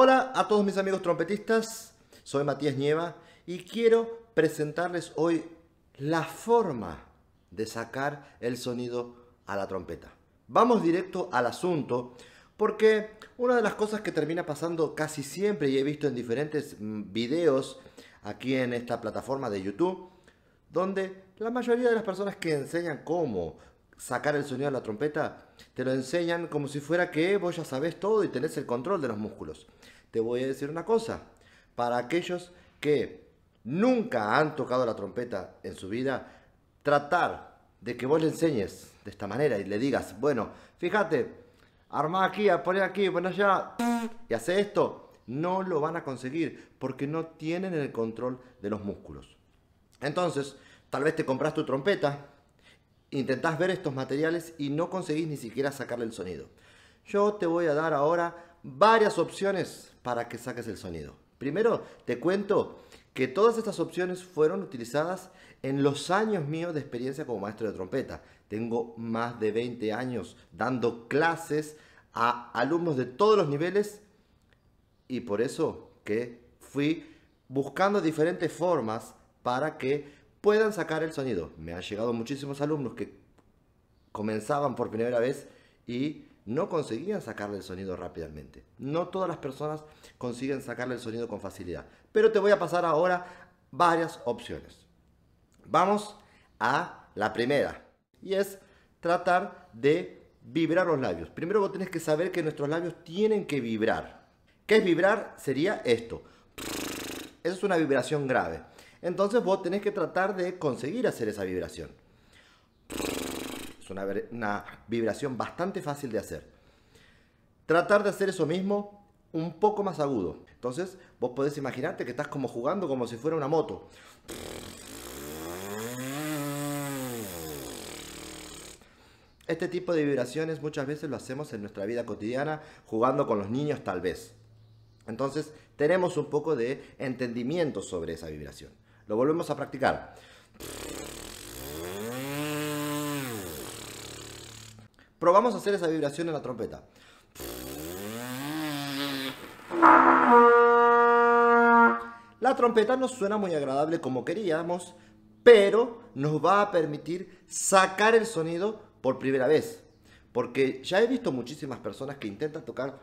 Hola a todos mis amigos trompetistas, soy Matías Nieva y quiero presentarles hoy la forma de sacar el sonido a la trompeta. Vamos directo al asunto porque una de las cosas que termina pasando casi siempre y he visto en diferentes mm, videos aquí en esta plataforma de YouTube, donde la mayoría de las personas que enseñan cómo sacar el sonido de la trompeta, te lo enseñan como si fuera que vos ya sabes todo y tenés el control de los músculos. Te voy a decir una cosa, para aquellos que nunca han tocado la trompeta en su vida, tratar de que vos le enseñes de esta manera y le digas, bueno, fíjate, armá aquí, poné aquí, poné allá y hace esto, no lo van a conseguir porque no tienen el control de los músculos. Entonces, tal vez te compras tu trompeta, intentás ver estos materiales y no conseguís ni siquiera sacarle el sonido. Yo te voy a dar ahora varias opciones para que saques el sonido. Primero, te cuento que todas estas opciones fueron utilizadas en los años míos de experiencia como maestro de trompeta. Tengo más de 20 años dando clases a alumnos de todos los niveles y por eso que fui buscando diferentes formas para que puedan sacar el sonido. Me han llegado muchísimos alumnos que comenzaban por primera vez y no conseguían sacarle el sonido rápidamente. No todas las personas consiguen sacarle el sonido con facilidad. Pero te voy a pasar ahora varias opciones. Vamos a la primera y es tratar de vibrar los labios. Primero vos tenés que saber que nuestros labios tienen que vibrar. ¿Qué es vibrar? Sería esto. Esa es una vibración grave. Entonces vos tenés que tratar de conseguir hacer esa vibración. Es una, vibración bastante fácil de hacer. Tratar de hacer eso mismo un poco más agudo. Entonces vos podés imaginarte que estás como jugando como si fuera una moto. Este tipo de vibraciones muchas veces lo hacemos en nuestra vida cotidiana, jugando con los niños tal vez. Entonces tenemos un poco de entendimiento sobre esa vibración. Lo volvemos a practicar. Probamos a hacer esa vibración en la trompeta. La trompeta no suena muy agradable como queríamos, pero nos va a permitir sacar el sonido por primera vez. Porque ya he visto muchísimas personas que intentan tocar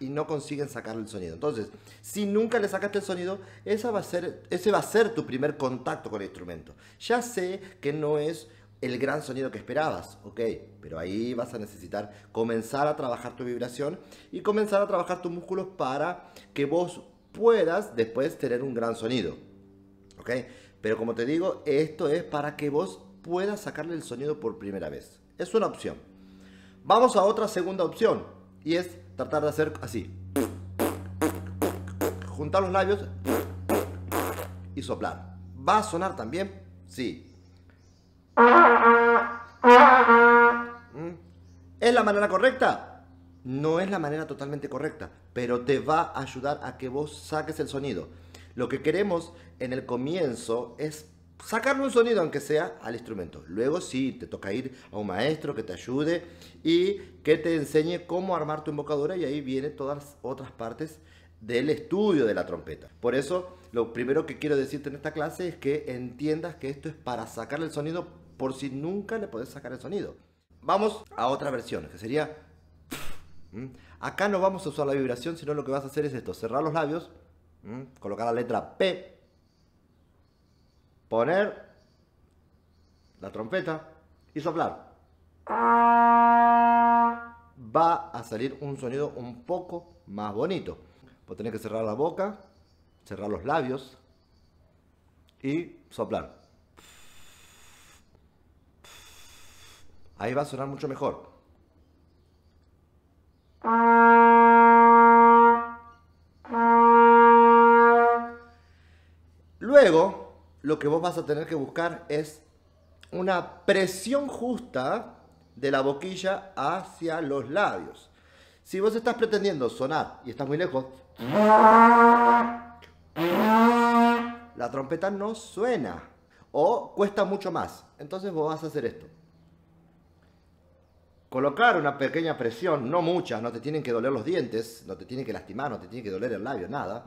y no consiguen sacarle el sonido. Entonces, si nunca le sacaste el sonido, esa va a ser, ese va a ser tu primer contacto con el instrumento. Ya sé que no es el gran sonido que esperabas, ok, pero ahí vas a necesitar comenzar a trabajar tu vibración y comenzar a trabajar tus músculos para que vos puedas después tener un gran sonido, ok. Pero como te digo, esto es para que vos puedas sacarle el sonido por primera vez. Es una opción. Vamos a otra segunda opción y es tratar de hacer así. Juntar los labios y soplar. ¿Va a sonar también? Sí. ¿Mm? ¿Es la manera correcta? No es la manera totalmente correcta, pero te va a ayudar a que vos saques el sonido. Lo que queremos en el comienzo es sacarle un sonido, aunque sea, al instrumento. Luego sí, te toca ir a un maestro que te ayude y que te enseñe cómo armar tu embocadura y ahí vienen todas las otras partes del estudio de la trompeta. Por eso, lo primero que quiero decirte en esta clase es que entiendas que esto es para sacarle el sonido por si nunca le puedes sacar el sonido. Vamos a otra versión, que sería... Acá no vamos a usar la vibración, sino lo que vas a hacer es esto, cerrar los labios, colocar la letra P poner la trompeta y soplar. Va a salir un sonido un poco más bonito. Vos tener que cerrar la boca, cerrar los labios y soplar. Ahí va a sonar mucho mejor. Luego, lo que vos vas a tener que buscar es una presión justa de la boquilla hacia los labios. Si vos estás pretendiendo sonar y estás muy lejos, la trompeta no suena o cuesta mucho más. Entonces vos vas a hacer esto. Colocar una pequeña presión, no muchas, no te tienen que doler los dientes, no te tienen que lastimar, no te tiene que doler el labio, nada.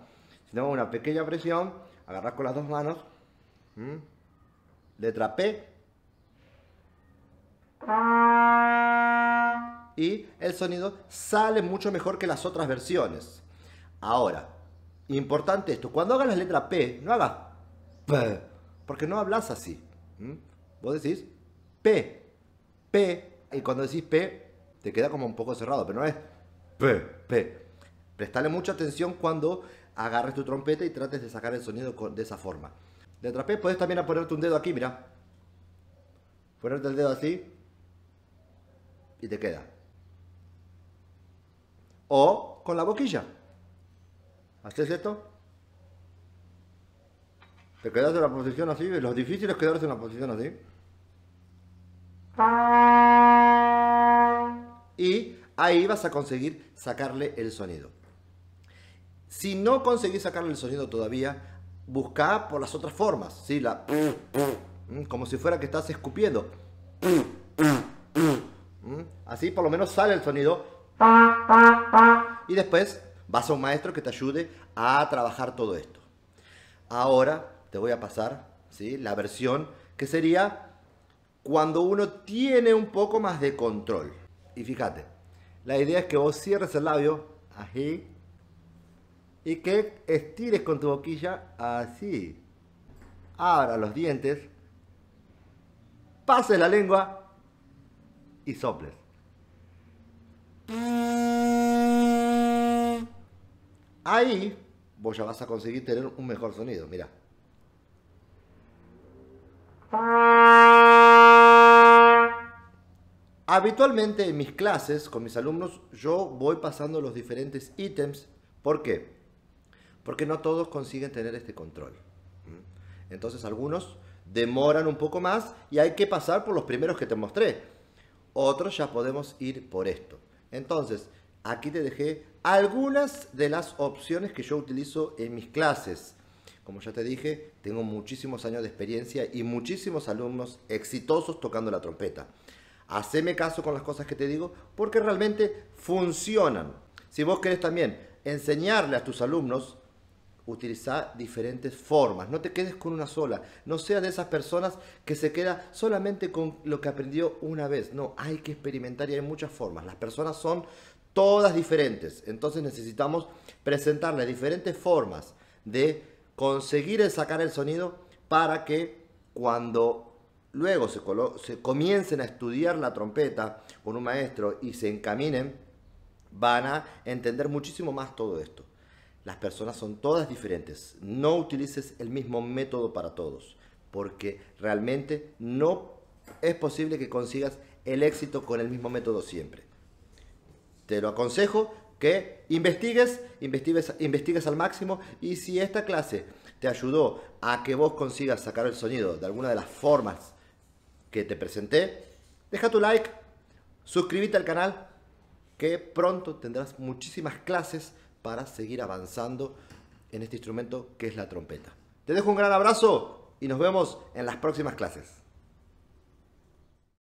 Sino una pequeña presión, agarrar con las dos manos ¿Mm? Letra P. Y el sonido sale mucho mejor que las otras versiones. Ahora, importante esto, cuando hagas la letra P, no hagas P, porque no hablas así. ¿Mm? Vos decís P, P, y cuando decís P, te queda como un poco cerrado, pero no es P, P. Prestale mucha atención cuando agarres tu trompeta y trates de sacar el sonido de esa forma. De atrapé, puedes también ponerte un dedo aquí, mira. Ponerte el dedo así. Y te queda. O con la boquilla. ¿Haces esto? Te quedas en la posición así. Lo difícil es quedarse en una posición así. Y ahí vas a conseguir sacarle el sonido. Si no conseguís sacarle el sonido todavía, busca por las otras formas, ¿sí? La, mm, como si fuera que estás escupiendo. Mm, así por lo menos sale el sonido. Y después vas a un maestro que te ayude a trabajar todo esto. Ahora te voy a pasar ¿sí? la versión que sería cuando uno tiene un poco más de control. Y fíjate, la idea es que vos cierres el labio, así, y que estires con tu boquilla así. Abra los dientes, pases la lengua y soples. Ahí vos ya vas a conseguir tener un mejor sonido, mira. Habitualmente en mis clases con mis alumnos yo voy pasando los diferentes ítems. ¿Por qué? porque no todos consiguen tener este control. Entonces algunos demoran un poco más y hay que pasar por los primeros que te mostré. Otros ya podemos ir por esto. Entonces, aquí te dejé algunas de las opciones que yo utilizo en mis clases. Como ya te dije, tengo muchísimos años de experiencia y muchísimos alumnos exitosos tocando la trompeta. Haceme caso con las cosas que te digo porque realmente funcionan. Si vos querés también enseñarle a tus alumnos Utilizar diferentes formas, no te quedes con una sola, no seas de esas personas que se queda solamente con lo que aprendió una vez, no, hay que experimentar y hay muchas formas, las personas son todas diferentes, entonces necesitamos presentarles diferentes formas de conseguir sacar el sonido para que cuando luego se comiencen a estudiar la trompeta con un maestro y se encaminen, van a entender muchísimo más todo esto. Las personas son todas diferentes. No utilices el mismo método para todos, porque realmente no es posible que consigas el éxito con el mismo método siempre. Te lo aconsejo que investigues, investigues, investigues al máximo y si esta clase te ayudó a que vos consigas sacar el sonido de alguna de las formas que te presenté, deja tu like, suscríbete al canal, que pronto tendrás muchísimas clases para seguir avanzando en este instrumento que es la trompeta. Te dejo un gran abrazo y nos vemos en las próximas clases.